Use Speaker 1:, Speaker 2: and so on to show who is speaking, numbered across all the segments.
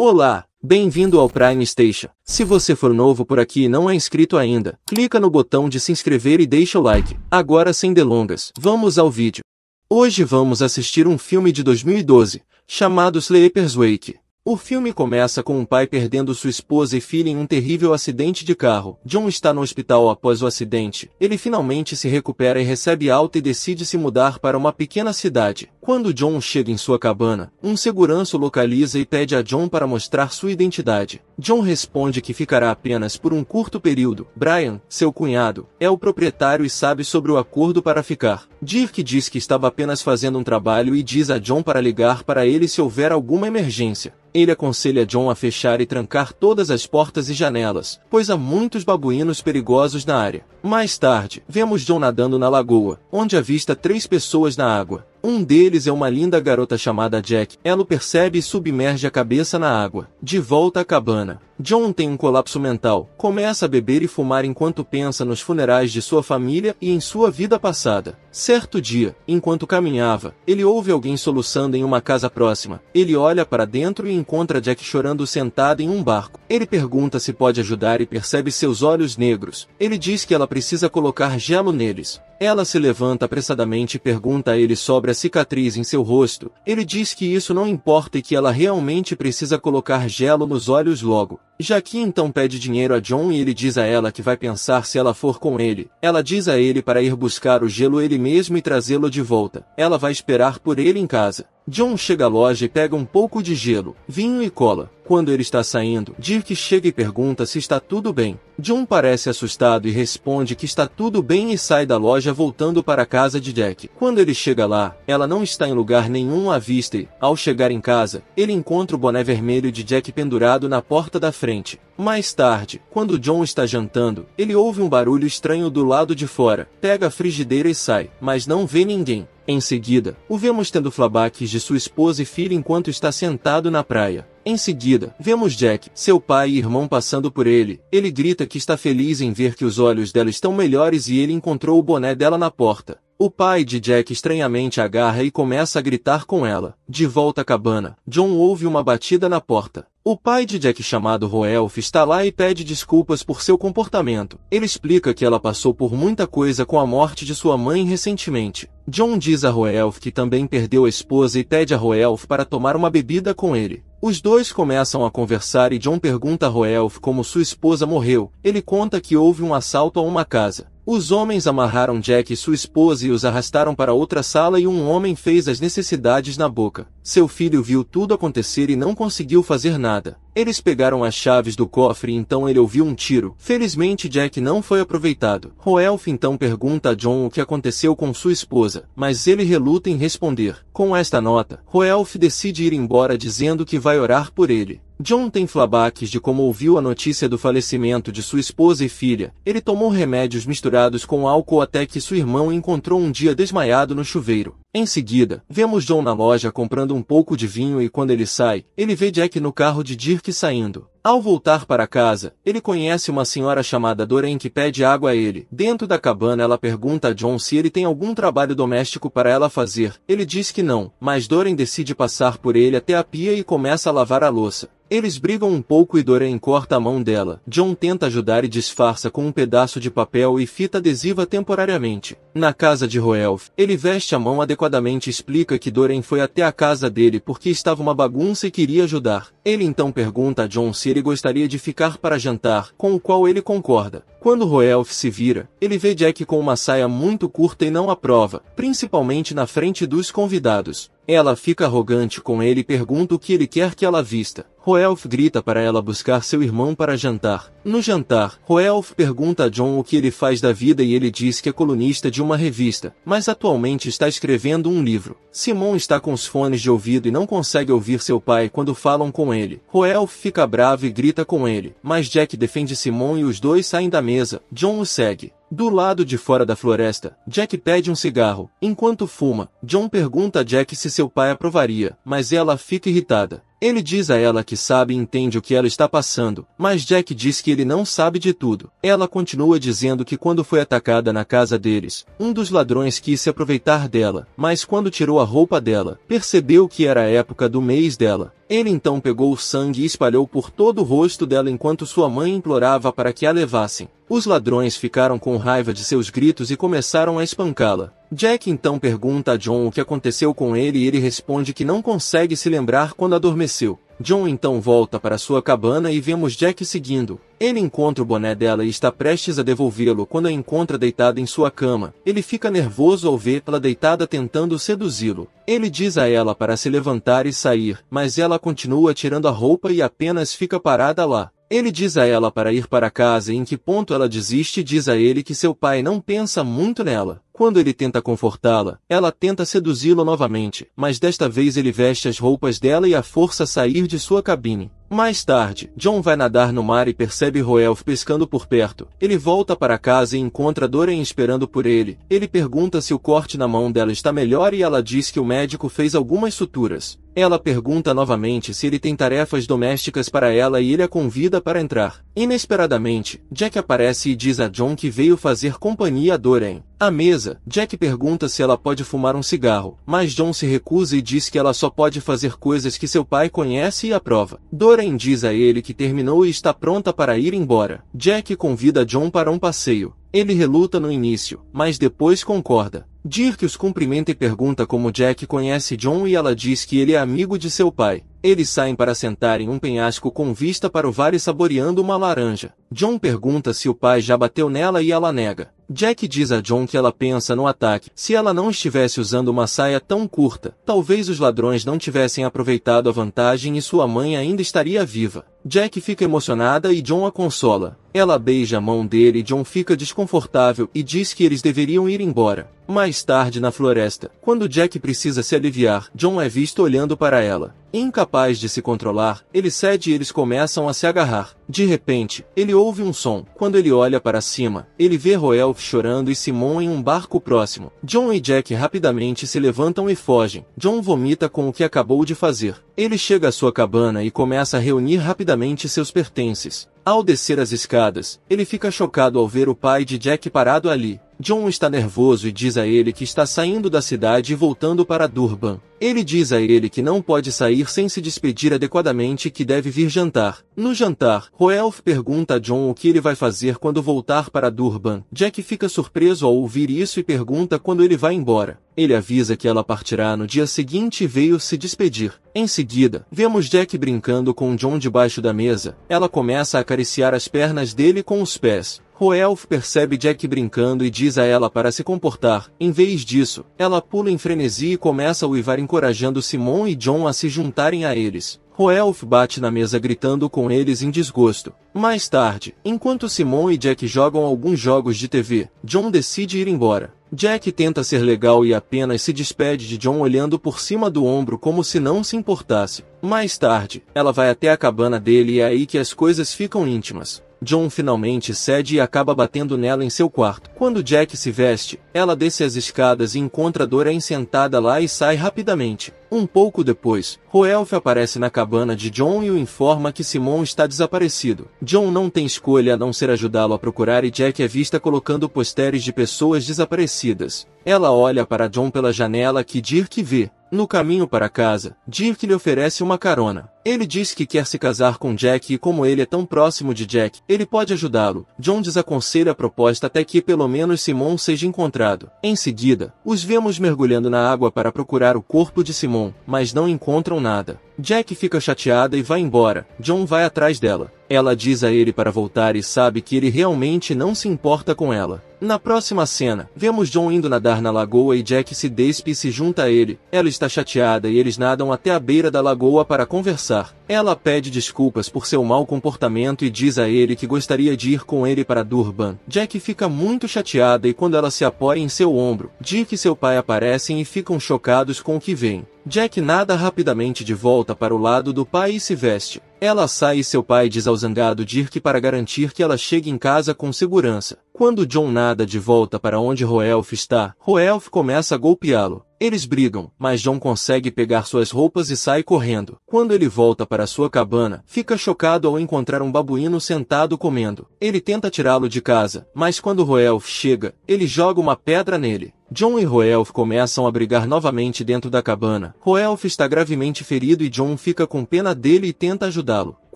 Speaker 1: Olá, bem-vindo ao Prime Station. Se você for novo por aqui e não é inscrito ainda, clica no botão de se inscrever e deixa o like. Agora sem delongas, vamos ao vídeo. Hoje vamos assistir um filme de 2012, chamado Sleepers Wake, o filme começa com um pai perdendo sua esposa e filha em um terrível acidente de carro. John está no hospital após o acidente. Ele finalmente se recupera e recebe alta e decide se mudar para uma pequena cidade. Quando John chega em sua cabana, um segurança o localiza e pede a John para mostrar sua identidade. John responde que ficará apenas por um curto período. Brian, seu cunhado, é o proprietário e sabe sobre o acordo para ficar. Dirk diz que estava apenas fazendo um trabalho e diz a John para ligar para ele se houver alguma emergência ele aconselha John a fechar e trancar todas as portas e janelas, pois há muitos babuínos perigosos na área. Mais tarde, vemos John nadando na lagoa, onde avista três pessoas na água. Um deles é uma linda garota chamada Jack. Ela o percebe e submerge a cabeça na água. De volta à cabana, John tem um colapso mental. Começa a beber e fumar enquanto pensa nos funerais de sua família e em sua vida passada. Certo dia, enquanto caminhava, ele ouve alguém soluçando em uma casa próxima. Ele olha para dentro e encontra Jack chorando sentado em um barco. Ele pergunta se pode ajudar e percebe seus olhos negros. Ele diz que ela precisa precisa colocar gelo neles. Ela se levanta apressadamente e pergunta a ele sobre a cicatriz em seu rosto. Ele diz que isso não importa e que ela realmente precisa colocar gelo nos olhos logo. Jaqui então pede dinheiro a John e ele diz a ela que vai pensar se ela for com ele. Ela diz a ele para ir buscar o gelo ele mesmo e trazê-lo de volta. Ela vai esperar por ele em casa. John chega à loja e pega um pouco de gelo, vinho e cola. Quando ele está saindo, Dirk chega e pergunta se está tudo bem. John parece assustado e responde que está tudo bem e sai da loja voltando para a casa de Jack. Quando ele chega lá, ela não está em lugar nenhum à vista e, ao chegar em casa, ele encontra o boné vermelho de Jack pendurado na porta da frente. Mais tarde, quando John está jantando, ele ouve um barulho estranho do lado de fora, pega a frigideira e sai, mas não vê ninguém. Em seguida, o vemos tendo flabaques de sua esposa e filha enquanto está sentado na praia. Em seguida, vemos Jack, seu pai e irmão passando por ele. Ele grita que está feliz em ver que os olhos dela estão melhores e ele encontrou o boné dela na porta. O pai de Jack estranhamente agarra e começa a gritar com ela. De volta à cabana, John ouve uma batida na porta. O pai de Jack chamado Roelf está lá e pede desculpas por seu comportamento. Ele explica que ela passou por muita coisa com a morte de sua mãe recentemente. John diz a Roelf que também perdeu a esposa e pede a Roelf para tomar uma bebida com ele. Os dois começam a conversar e John pergunta a Roelf como sua esposa morreu. Ele conta que houve um assalto a uma casa. Os homens amarraram Jack e sua esposa e os arrastaram para outra sala e um homem fez as necessidades na boca. Seu filho viu tudo acontecer e não conseguiu fazer nada. Eles pegaram as chaves do cofre e então ele ouviu um tiro. Felizmente Jack não foi aproveitado. Roelf então pergunta a John o que aconteceu com sua esposa, mas ele reluta em responder. Com esta nota, Roelf decide ir embora dizendo que vai orar por ele. John tem flabaques de como ouviu a notícia do falecimento de sua esposa e filha. Ele tomou remédios misturados com álcool até que seu irmão encontrou um dia desmaiado no chuveiro. Em seguida, vemos John na loja comprando um pouco de vinho e quando ele sai, ele vê Jack no carro de Dirk saindo. Ao voltar para casa, ele conhece uma senhora chamada Doreen que pede água a ele. Dentro da cabana ela pergunta a John se ele tem algum trabalho doméstico para ela fazer. Ele diz que não, mas Doreen decide passar por ele até a pia e começa a lavar a louça. Eles brigam um pouco e Doreen corta a mão dela. John tenta ajudar e disfarça com um pedaço de papel e fita adesiva temporariamente. Na casa de Roelf, ele veste a mão adequadamente e explica que Doreen foi até a casa dele porque estava uma bagunça e queria ajudar. Ele então pergunta a John se ele ele gostaria de ficar para jantar, com o qual ele concorda. Quando Roelf se vira, ele vê Jack com uma saia muito curta e não aprova, principalmente na frente dos convidados. Ela fica arrogante com ele e pergunta o que ele quer que ela vista. Roelf grita para ela buscar seu irmão para jantar. No jantar, Roelf pergunta a John o que ele faz da vida e ele diz que é colunista de uma revista, mas atualmente está escrevendo um livro. Simon está com os fones de ouvido e não consegue ouvir seu pai quando falam com ele. Roelf fica bravo e grita com ele, mas Jack defende Simon e os dois saem da mesa mesa, John o segue. Do lado de fora da floresta, Jack pede um cigarro. Enquanto fuma, John pergunta a Jack se seu pai aprovaria, mas ela fica irritada. Ele diz a ela que sabe e entende o que ela está passando, mas Jack diz que ele não sabe de tudo. Ela continua dizendo que quando foi atacada na casa deles, um dos ladrões quis se aproveitar dela, mas quando tirou a roupa dela, percebeu que era a época do mês dela. Ele então pegou o sangue e espalhou por todo o rosto dela enquanto sua mãe implorava para que a levassem. Os ladrões ficaram com raiva de seus gritos e começaram a espancá-la. Jack então pergunta a John o que aconteceu com ele e ele responde que não consegue se lembrar quando adormeceu. John então volta para sua cabana e vemos Jack seguindo. Ele encontra o boné dela e está prestes a devolvê-lo quando a encontra deitada em sua cama. Ele fica nervoso ao vê-la deitada tentando seduzi-lo. Ele diz a ela para se levantar e sair, mas ela continua tirando a roupa e apenas fica parada lá. Ele diz a ela para ir para casa e em que ponto ela desiste diz a ele que seu pai não pensa muito nela. Quando ele tenta confortá-la, ela tenta seduzi-lo novamente, mas desta vez ele veste as roupas dela e a força a sair de sua cabine. Mais tarde, John vai nadar no mar e percebe Roelf pescando por perto. Ele volta para casa e encontra Doreen esperando por ele. Ele pergunta se o corte na mão dela está melhor e ela diz que o médico fez algumas suturas. Ela pergunta novamente se ele tem tarefas domésticas para ela e ele a convida para entrar. Inesperadamente, Jack aparece e diz a John que veio fazer companhia a Doreen. À mesa, Jack pergunta se ela pode fumar um cigarro, mas John se recusa e diz que ela só pode fazer coisas que seu pai conhece e aprova. Dorian diz a ele que terminou e está pronta para ir embora. Jack convida John para um passeio. Ele reluta no início, mas depois concorda. Dirk os cumprimenta e pergunta como Jack conhece John e ela diz que ele é amigo de seu pai. Eles saem para sentar em um penhasco com vista para o vale saboreando uma laranja. John pergunta se o pai já bateu nela e ela nega. Jack diz a John que ela pensa no ataque. Se ela não estivesse usando uma saia tão curta, talvez os ladrões não tivessem aproveitado a vantagem e sua mãe ainda estaria viva. Jack fica emocionada e John a consola. Ela beija a mão dele e John fica desconfortável e diz que eles deveriam ir embora. Mais tarde na floresta, quando Jack precisa se aliviar, John é visto olhando para ela. Incapaz de se controlar, ele cede e eles começam a se agarrar. De repente, ele ouve um som. Quando ele olha para cima, ele vê Roelf chorando e Simon em um barco próximo. John e Jack rapidamente se levantam e fogem. John vomita com o que acabou de fazer. Ele chega à sua cabana e começa a reunir rapidamente seus pertences. Ao descer as escadas, ele fica chocado ao ver o pai de Jack parado ali. John está nervoso e diz a ele que está saindo da cidade e voltando para Durban. Ele diz a ele que não pode sair sem se despedir adequadamente e que deve vir jantar. No jantar, Roelf pergunta a John o que ele vai fazer quando voltar para Durban. Jack fica surpreso ao ouvir isso e pergunta quando ele vai embora. Ele avisa que ela partirá no dia seguinte e veio se despedir. Em seguida, vemos Jack brincando com John debaixo da mesa. Ela começa a acariciar as pernas dele com os pés. Roelf percebe Jack brincando e diz a ela para se comportar. Em vez disso, ela pula em frenesi e começa a uivar encorajando Simon e John a se juntarem a eles. Roelf bate na mesa gritando com eles em desgosto. Mais tarde, enquanto Simon e Jack jogam alguns jogos de TV, John decide ir embora. Jack tenta ser legal e apenas se despede de John olhando por cima do ombro como se não se importasse. Mais tarde, ela vai até a cabana dele e é aí que as coisas ficam íntimas. John finalmente cede e acaba batendo nela em seu quarto. Quando Jack se veste, ela desce as escadas e encontra Dora sentada lá e sai rapidamente. Um pouco depois, Roelf aparece na cabana de John e o informa que Simon está desaparecido. John não tem escolha a não ser ajudá-lo a procurar e Jack é vista colocando posteres de pessoas desaparecidas. Ela olha para John pela janela que Dirk vê. No caminho para casa, Dirk lhe oferece uma carona. Ele diz que quer se casar com Jack e como ele é tão próximo de Jack, ele pode ajudá-lo. John desaconselha a proposta até que pelo menos Simon seja encontrado. Em seguida, os vemos mergulhando na água para procurar o corpo de Simon, mas não encontram nada. Jack fica chateada e vai embora. John vai atrás dela. Ela diz a ele para voltar e sabe que ele realmente não se importa com ela. Na próxima cena, vemos John indo nadar na lagoa e Jack se despe e se junta a ele. Ela está chateada e eles nadam até a beira da lagoa para conversar. Ela pede desculpas por seu mau comportamento e diz a ele que gostaria de ir com ele para Durban. Jack fica muito chateada e quando ela se apoia em seu ombro, Dick e seu pai aparecem e ficam chocados com o que vem. Jack nada rapidamente de volta para o lado do pai e se veste. Ela sai e seu pai diz ao zangado Dirk para garantir que ela chegue em casa com segurança. Quando John nada de volta para onde Roelf está, Roelf começa a golpeá-lo. Eles brigam, mas John consegue pegar suas roupas e sai correndo. Quando ele volta para sua cabana, fica chocado ao encontrar um babuíno sentado comendo. Ele tenta tirá-lo de casa, mas quando Roelf chega, ele joga uma pedra nele. John e Roelf começam a brigar novamente dentro da cabana. Roelf está gravemente ferido e John fica com pena dele e tenta ajudá-lo.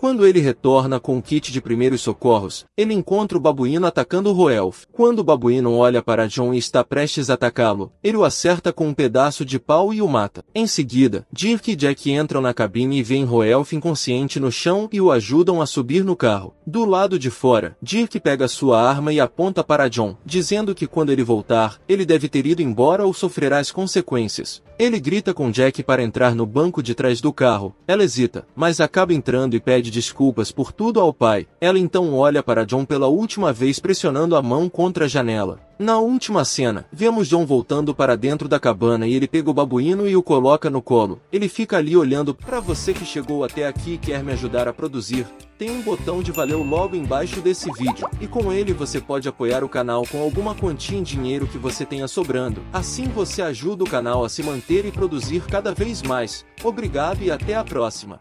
Speaker 1: Quando ele retorna com o um kit de primeiros socorros, ele encontra o babuíno atacando Roelf. Quando o babuíno olha para John e está prestes a atacá-lo, ele o acerta com um pedaço de pau e o mata. Em seguida, Dirk e Jack entram na cabine e veem Roelf inconsciente no chão e o ajudam a subir no carro. Do lado de fora, Dirk pega sua arma e aponta para John, dizendo que quando ele voltar, ele deve ter ido embora ou sofrerá as consequências. Ele grita com Jack para entrar no banco de trás do carro. Ela hesita, mas acaba entrando e pede desculpas por tudo ao pai, ela então olha para John pela última vez pressionando a mão contra a janela. Na última cena, vemos John voltando para dentro da cabana e ele pega o babuíno e o coloca no colo. Ele fica ali olhando para você que chegou até aqui e quer me ajudar a produzir. Tem um botão de valeu logo embaixo desse vídeo, e com ele você pode apoiar o canal com alguma quantia em dinheiro que você tenha sobrando. Assim você ajuda o canal a se manter e produzir cada vez mais. Obrigado e até a próxima.